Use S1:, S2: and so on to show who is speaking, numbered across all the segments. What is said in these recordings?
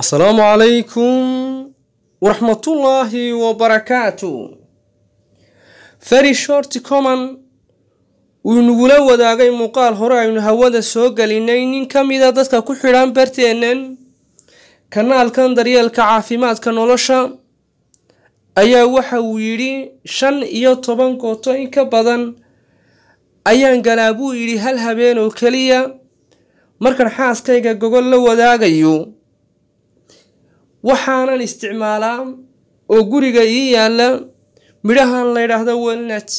S1: assalaamu calaykum waraxmatullaahi wabarakaatu feri shorti coman uu nagula wadaagay muuqaal hore aynu hawada soo gelinay nin ka mid a ah dadka ku xidhan barteennan kanaalkan daryeelka caafimaadka nolosha ayaa waxa uu yidhi shan iyo toban gooto in ka badan ayaan galaa buu yidhi hal habeen oo keliya markan xaaskayga gogol la wadaagayo waxaanan isticmaalaa oo guriga ii yaalla midhahan la ydhaahdo welnat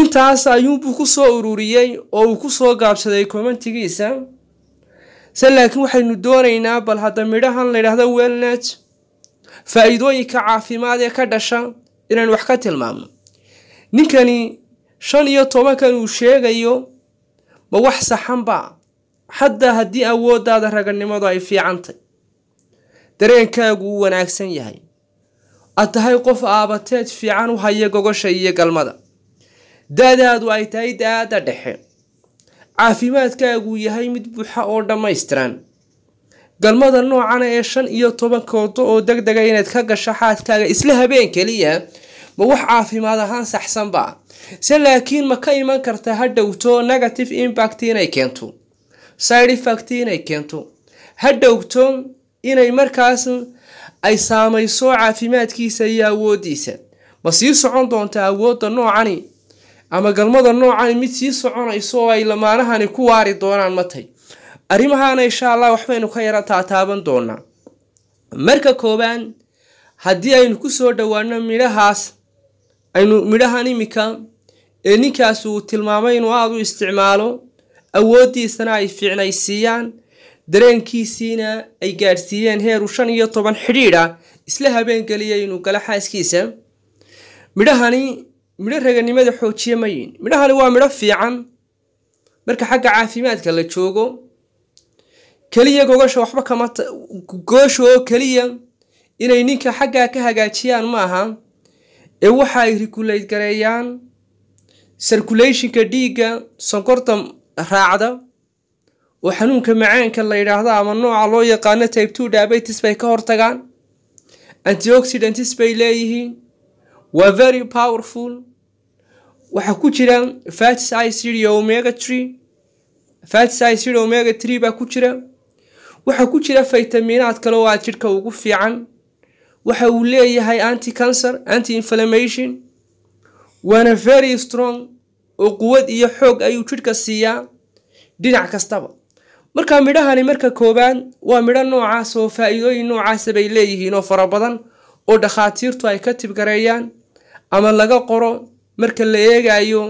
S1: intaas ayuunbuu ku soo ururiyey oo uu ku soo gaabsaday kommentigiisa se laakiin waxaynu doonaynaa bal hadda midhahan laydhaahdo welnet faa'iidooyinka caafimaad ee ka dhasha inaan wax ka tilmaamno ninkani shan iyo tobankan uu sheegayo ma wax saxanba xataa haddii awooddaada raganimadu ay fiicantay dareenkaagu uu wanaagsan yahay ad tahay qof aabateed fiican u haya gogosha iyo galmada da-daadu ay tahay daada dhexe caafimaadkaaguu yahay mid buuxa oo dhammaystiran galmada noocana ee shan iyo toban koodo oo deg dega ah inaad ka gasho xaadkaaga isla habeen keliya ma wax caafimaad ahaan saxsanba se laakiin ma ka iman kartaa ha dhowto negative impact inay keento sidefacti inay keento ha dhowgto inay markaas ay saamayso caafimaadkiisa iyo awoodiisa ma sii socon doontaa awoodda noocani ama galmada noocani mid sii soconayso oo ay lamaanahani ku waari doonaan matay arrimahana insha allah waxbaynu ka yara taataaban doonaa marka koobaan haddii aynu kusoo dhowaano midhahaas aynu midhahan iminka ee ninkaas uu tilmaamay inuu aada u isticmaalo awooddiisana ay fiicnaysiiyaan dareenkiisiina ay gaadhsiiyeen heeru shan iyo toban xidhiidh ah isla habeengeliyay inuu gala xaaskiisa midhahani midho raganimada xoojiye mayin midhahani waa midho fiican marka xagga caafimaadka la joogo keliya gogasha waxba kama goosha oo keliya inay ninka xaggaa ka hagaajiyaan maaha ee waxa ay regulate gareeyaan circulationka dhiigga sonkorta raacda oo xanuunka macaanka la yidhaahdo ama nooca loo yaqaano type two diabetes bay ka hortagaan antioxidantis bay leeyihiin waa very powerful waxaa ku jira fatis icd iyo omega tree fatis omega tree baa ku jira waxaa ku jira faytaminaad kale oo aad jidhka ugu fiican waxa uu leeyahay anti cancer anti inflammation waana very strong oo quwad iyo xoog ayuu jidhka siiyaa dhinac kastaba marka midhahani marka koobaad waa midho noocaas oo faa-iidooyin noocaasa bay leeyihiin oo fara badan oo dhakhaatiirtu ay ka tibgareeyaan ama laga qoro marka la eegayo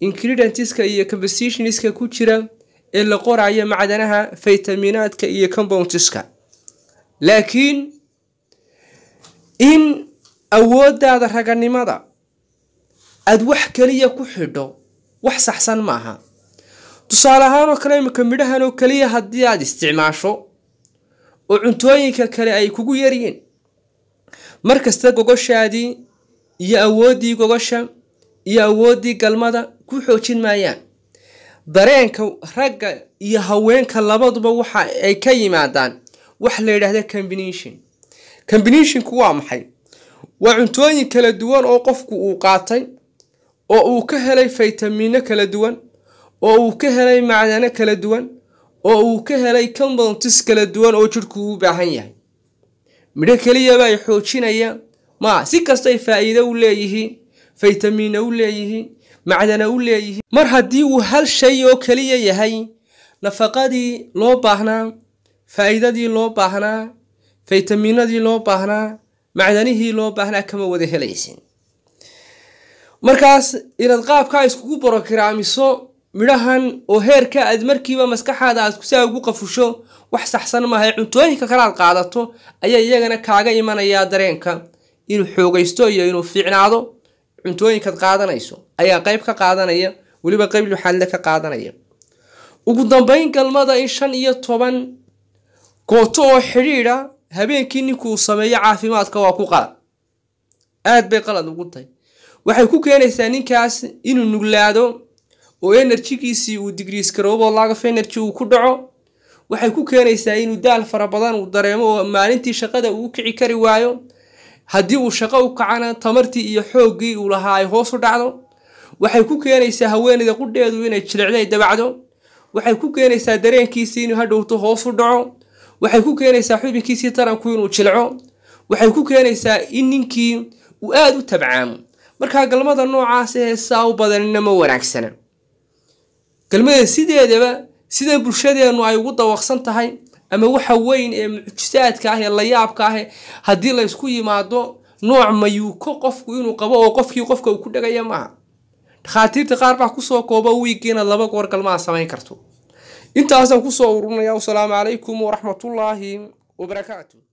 S1: ingredentiska iyo compositionska ku jira ee la qorayo macdanaha faytaminaadka iyo compountiska laakiin in awooddaada raganimada aad wax keliya ku xidho wax saxsan ma aha tusaale ahaanoo kale imika midhahanoo keliya haddii aad isticmaasho oo cuntooyinka kale ay kugu yaryiin markasta gogoshaadii iyo awooddii gogosha iyo awooddii galmada ku xoojin maayaan dareenka ragga iyo haweenka labaduba waxa ay ka yimaadaan wax la yidhaahda combinishin combinisshinku waa maxay waa cuntooyin kala duwan oo qofku uu qaatay oo uu ka helay faytamiino kala duwan oo uu ka helay macdano kala duwan oo uu ka helay compontis kala duwan oo jidhku u baahan yahay midho keliyaba ay xoojinayaan ma si kastay faa'iido u leeyihiin faytamiino u leeyihiin macdana u leeyihiin mar haddii uu hal shay oo keliya yahay nafaqadii loo baahnaa faa'iidadii loo baahnaa faytamiinadii loo baahnaa macdanihii loo baahnaa kama wada helaysin markaas inaad qaabkaa iskugu borograamiso midhahan oo heerka aad markiiba maskaxaada aad si ugu qafusho wax saxsan maaha cuntooyinka kale aad qaadato ayaa iyagana kaaga imanayaa dareenka inuu xoogaysto iyo inuu fiicnaado cuntooyinkaad qaadanayso ayaa qayb ka qaadanaya weliba qayb xaadle ka qaadanaya ugu dambeyn galmada in shan iyo toban kooto oo xidhiidha habeenkii ninkuu sameeyo caafimaadka waa ku qalad aad bay qalad ugu tahay waxay ku keenaysaa ninkaas inuu nuglaado oo enerjigiisii uu digriiskaroobo lagaf energy uu ku dhaco waxay ku keenaysaa inuu daal fara badan uu dareemo oo maalintii shaqada uu kici kari waayo haddii uu shaqo u kacana tamartii iyo xooggii uu lahaa ay hoos u dhacdo waxay ku keenaysaa haweeneyda qudheedu inay jilicday dabacdo waxay ku keenaysaa dareenkiisii inuu hadhowto hoos u dhaco waxay ku keenaysaa xubinkiisii taranku inuu jilco waxay ku keenaysaa in ninkii uu aada u tabcaamo markaa galmada noocaasi heesaa u badanina ma wanaagsana galmada sideedaba sida bulshadeennu ay ugu dawaqsan tahay ama waxa weyn ee mucjisaadka ah ee layaabka ahe haddii laysku yimaado nooc mayuuko qofku inuu qabo oo qofkii qofka uu ku dhagaya maaha dhakhaatiirta qaar baa kusoo kooba wiigiina laba goor galmaha samayn karto intaasaan kusoo ururinayaa wasalaamu calaykum waraxmatullaahi wabarakaatu